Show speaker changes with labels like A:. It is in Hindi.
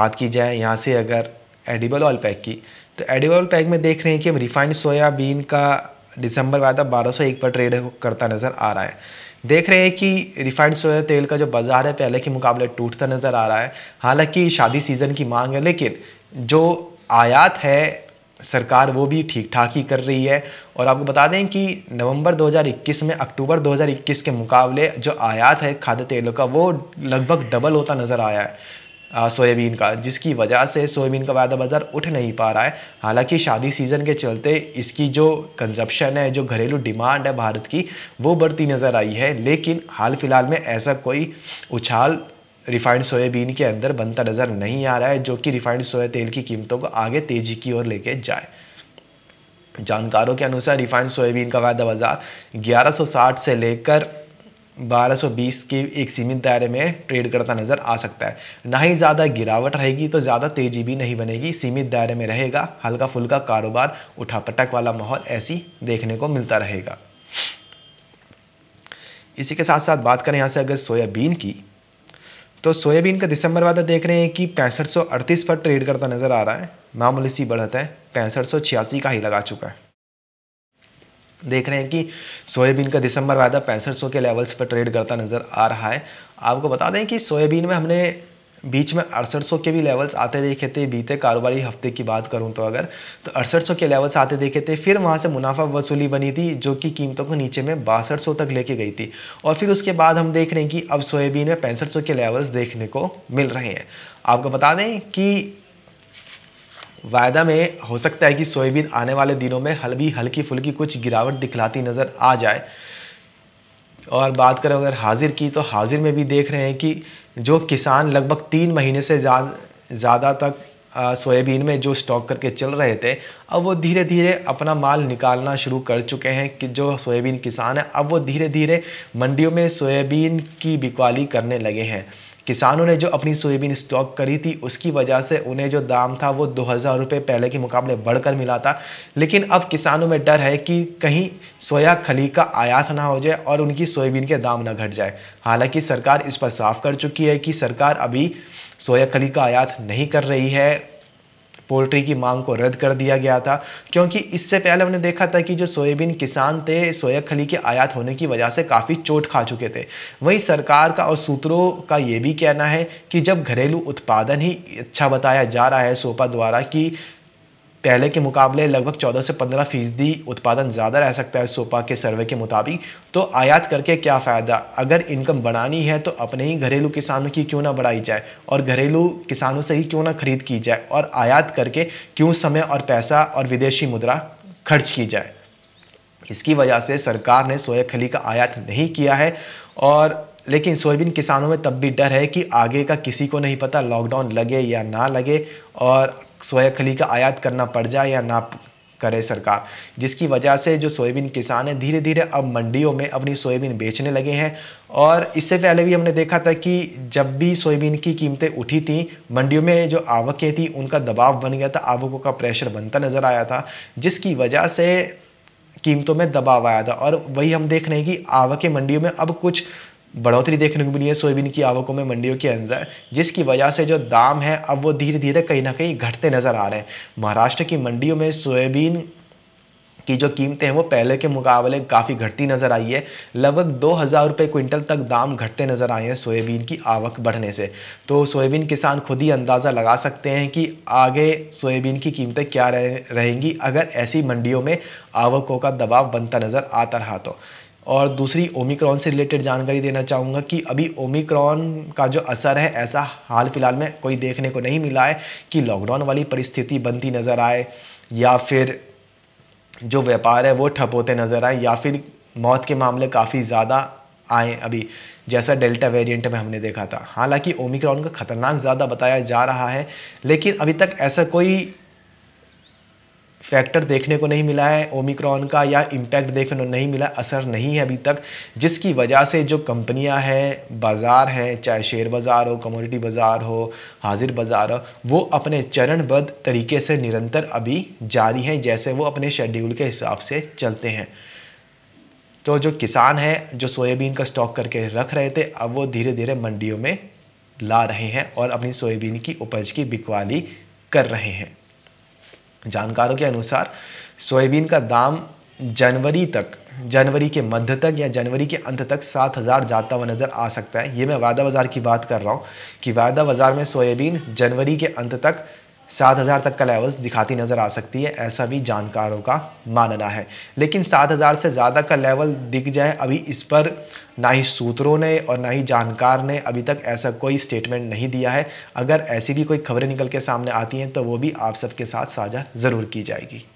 A: बात की जाए यहाँ से अगर एडिबल ऑयल पैक की तो एडिबल ऑयल पैक में देख रहे हैं कि हम रिफाइंड सोयाबीन का दिसंबर वायदा एक पर ट्रेड करता नज़र आ रहा है देख रहे हैं कि रिफाइंड सोया तेल का जो बाज़ार है पहले के मुकाबले टूटता नज़र आ रहा है हालांकि शादी सीज़न की मांग है लेकिन जो आयात है सरकार वो भी ठीक ठाक ही कर रही है और आपको बता दें कि नवंबर 2021 में अक्टूबर 2021 के मुकाबले जो आयात है खाद्य तेलों का वो लगभग डबल होता नज़र आया है सोयाबीन का जिसकी वजह से सोयाबीन का वायदा बाज़ार उठ नहीं पा रहा है हालांकि शादी सीज़न के चलते इसकी जो कंजप्शन है जो घरेलू डिमांड है भारत की वो बढ़ती नज़र आई है लेकिन हाल फिलहाल में ऐसा कोई उछाल रिफाइंड सोयाबीन के अंदर बनता नज़र नहीं आ रहा है जो कि रिफाइंड सोया तेल की कीमतों को आगे तेज़ी की ओर लेके जाए जानकारों के अनुसार रिफाइंड सोयाबीन का वायदा बाज़ार 1160 से लेकर 1220 के एक सीमित दायरे में ट्रेड करता नज़र आ सकता है ना ही ज़्यादा गिरावट रहेगी तो ज़्यादा तेज़ी भी नहीं बनेगी सीमित दायरे में रहेगा हल्का फुल्का कारोबार उठापटक वाला माहौल ऐसी देखने को मिलता रहेगा इसी के साथ साथ बात करें यहाँ से अगर सोयाबीन की तो सोयाबीन का दिसंबर वादा देख रहे हैं कि पैंसठ पर ट्रेड करता नज़र आ रहा है मामूली सी बढ़त है पैंसठ का ही लगा चुका है देख रहे हैं कि सोयाबीन का दिसंबर वायदा पैंसठ के लेवल्स पर ट्रेड करता नज़र आ रहा है आपको बता दें कि सोयाबीन में हमने बीच में अड़सठ के भी लेवल्स आते देखे थे बीते कारोबारी हफ्ते की बात करूं तो अगर तो अड़सठ के लेवल्स आते देखे थे फिर वहां से मुनाफा वसूली बनी थी जो कि कीमतों को नीचे में बासठ तक लेके गई थी और फिर उसके बाद हम देख रहे हैं कि अब सोयाबीन में पैंसठ के लेवल्स देखने को मिल रहे हैं आपको बता दें कि वायदा में हो सकता है कि सोयाबीन आने वाले दिनों में हल्की हल्की फुल्की कुछ गिरावट दिखलाती नज़र आ जाए और बात करें अगर हाजिर की तो हाजिर में भी देख रहे हैं कि जो किसान लगभग तीन महीने से ज़्यादा तक सोयाबीन में जो स्टॉक करके चल रहे थे अब वो धीरे धीरे अपना माल निकालना शुरू कर चुके हैं कि जो सोयाबीन किसान है अब वो धीरे धीरे मंडियों में सोयाबीन की बिकवाली करने लगे हैं किसानों ने जो अपनी सोयाबीन स्टॉक करी थी उसकी वजह से उन्हें जो दाम था वो दो हज़ार रुपये पहले के मुकाबले बढ़कर मिला था लेकिन अब किसानों में डर है कि कहीं सोया खली का आयात ना हो जाए और उनकी सोयाबीन के दाम ना घट जाए हालांकि सरकार इस पर साफ कर चुकी है कि सरकार अभी सोया खली का आयात नहीं कर रही है पोल्ट्री की मांग को रद्द कर दिया गया था क्योंकि इससे पहले हमने देखा था कि जो सोयाबीन किसान थे सोया खली के आयात होने की वजह से काफ़ी चोट खा चुके थे वहीं सरकार का और सूत्रों का ये भी कहना है कि जब घरेलू उत्पादन ही अच्छा बताया जा रहा है सोपा द्वारा कि पहले के मुकाबले लगभग 14 से 15 फीसदी उत्पादन ज़्यादा रह सकता है सोपा के सर्वे के मुताबिक तो आयात करके क्या फ़ायदा अगर इनकम बढ़ानी है तो अपने ही घरेलू किसानों की क्यों ना बढ़ाई जाए और घरेलू किसानों से ही क्यों ना खरीद की जाए और आयात करके क्यों समय और पैसा और विदेशी मुद्रा खर्च की जाए इसकी वजह से सरकार ने सोया खली का आयात नहीं किया है और लेकिन सोयाबीन किसानों में तब भी डर है कि आगे का किसी को नहीं पता लॉकडाउन लगे या ना लगे और सोया खली का आयात करना पड़ जाए या ना करे सरकार जिसकी वजह से जो सोयाबीन किसान हैं धीरे धीरे अब मंडियों में अपनी सोयाबीन बेचने लगे हैं और इससे पहले भी हमने देखा था कि जब भी सोयाबीन की कीमतें उठी थी मंडियों में जो आवकें थी उनका दबाव बन गया था आवकों का प्रेशर बनता नज़र आया था जिसकी वजह से कीमतों में दबाव आया था और वही हम देख रहे हैं कि आवकें मंडियों में अब कुछ बढ़ोतरी देखने को मिली है सोयाबीन की आवकों में मंडियों के अंदर जिसकी वजह से जो दाम है अब वो धीरे धीरे कहीं ना कहीं घटते नज़र आ रहे हैं महाराष्ट्र की मंडियों में सोयाबीन की जो कीमतें हैं वो पहले के मुकाबले काफ़ी घटती नज़र आई है लगभग दो हज़ार रुपये क्विंटल तक दाम घटते नज़र आए हैं सोयाबीन की आवक बढ़ने से तो सोयाबीन किसान खुद ही अंदाज़ा लगा सकते हैं कि आगे सोयाबीन की कीमतें क्या रहेंगी अगर ऐसी मंडियों में आवकों का दबाव बनता नज़र आता रहा तो और दूसरी ओमिक्रॉन से रिलेटेड जानकारी देना चाहूँगा कि अभी ओमिक्रॉन का जो असर है ऐसा हाल फिलहाल में कोई देखने को नहीं मिला है कि लॉकडाउन वाली परिस्थिति बनती नज़र आए या फिर जो व्यापार है वो ठप होते नज़र आए या फिर मौत के मामले काफ़ी ज़्यादा आए अभी जैसा डेल्टा वेरिएंट में हमने देखा था हालांकि ओमिक्रॉन का खतरनाक ज़्यादा बताया जा रहा है लेकिन अभी तक ऐसा कोई फैक्टर देखने को नहीं मिला है ओमिक्रॉन का या इम्पैक्ट देखने को नहीं मिला असर नहीं है अभी तक जिसकी वजह से जो कंपनियां हैं बाज़ार हैं चाहे शेयर बाज़ार हो कमोडिटी बाज़ार हो हाजिर बाज़ार हो वो अपने चरणबद्ध तरीके से निरंतर अभी जारी हैं जैसे वो अपने शेड्यूल के हिसाब से चलते हैं तो जो किसान हैं जो सोयाबीन का स्टॉक करके रख रहे थे अब वो धीरे धीरे मंडियों में ला रहे हैं और अपनी सोयाबीन की उपज की बिकवाली कर रहे हैं जानकारों के अनुसार सोयाबीन का दाम जनवरी तक जनवरी के मध्य तक या जनवरी के अंत तक सात हज़ार जाता हुआ नज़र आ सकता है ये मैं वायदा बाज़ार की बात कर रहा हूँ कि वायदा बाज़ार में सोयाबीन जनवरी के अंत तक सात हज़ार तक का लेवल्स दिखाती नज़र आ सकती है ऐसा भी जानकारों का मानना है लेकिन सात हज़ार से ज़्यादा का लेवल दिख जाए अभी इस पर ना ही सूत्रों ने और ना ही जानकार ने अभी तक ऐसा कोई स्टेटमेंट नहीं दिया है अगर ऐसी भी कोई खबरें निकल के सामने आती हैं तो वो भी आप सबके साथ साझा ज़रूर की जाएगी